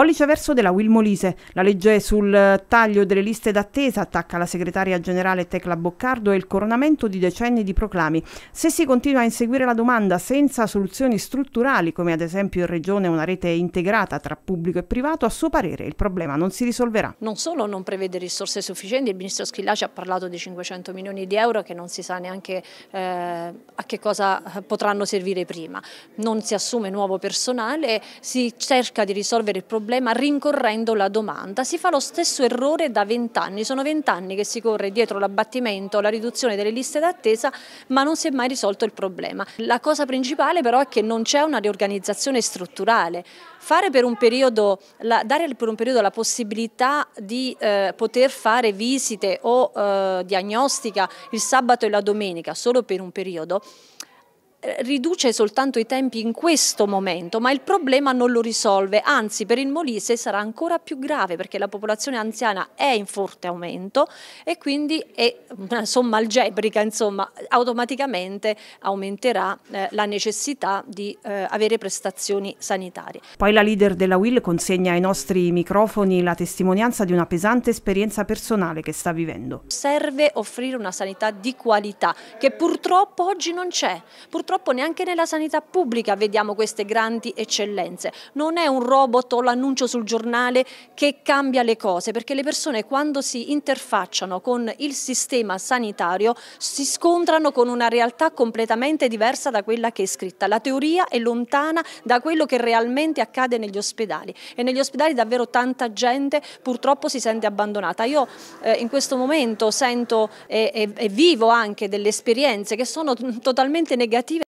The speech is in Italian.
Pollice verso della Wilmolise. La legge sul eh, taglio delle liste d'attesa attacca la segretaria generale Tecla Boccardo e il coronamento di decenni di proclami. Se si continua a inseguire la domanda senza soluzioni strutturali, come ad esempio in Regione una rete integrata tra pubblico e privato, a suo parere il problema non si risolverà. Non solo non prevede risorse sufficienti, il ministro Schillaci ha parlato di 500 milioni di euro che non si sa neanche eh, a che cosa eh, potranno servire prima. Non si assume nuovo personale, si cerca di risolvere il problema problema rincorrendo la domanda. Si fa lo stesso errore da vent'anni, sono vent'anni che si corre dietro l'abbattimento, la riduzione delle liste d'attesa, ma non si è mai risolto il problema. La cosa principale però è che non c'è una riorganizzazione strutturale. Fare per un periodo, la, dare per un periodo la possibilità di eh, poter fare visite o eh, diagnostica il sabato e la domenica solo per un periodo riduce soltanto i tempi in questo momento, ma il problema non lo risolve, anzi per il Molise sarà ancora più grave perché la popolazione anziana è in forte aumento e quindi è una somma algebrica, insomma, automaticamente aumenterà eh, la necessità di eh, avere prestazioni sanitarie. Poi la leader della WIL consegna ai nostri microfoni la testimonianza di una pesante esperienza personale che sta vivendo. Serve offrire una sanità di qualità che purtroppo oggi non c'è. Purtroppo purtroppo neanche nella sanità pubblica vediamo queste grandi eccellenze. Non è un robot o l'annuncio sul giornale che cambia le cose, perché le persone quando si interfacciano con il sistema sanitario si scontrano con una realtà completamente diversa da quella che è scritta. La teoria è lontana da quello che realmente accade negli ospedali e negli ospedali davvero tanta gente purtroppo si sente abbandonata. Io eh, in questo momento sento e, e, e vivo anche delle esperienze che sono totalmente negative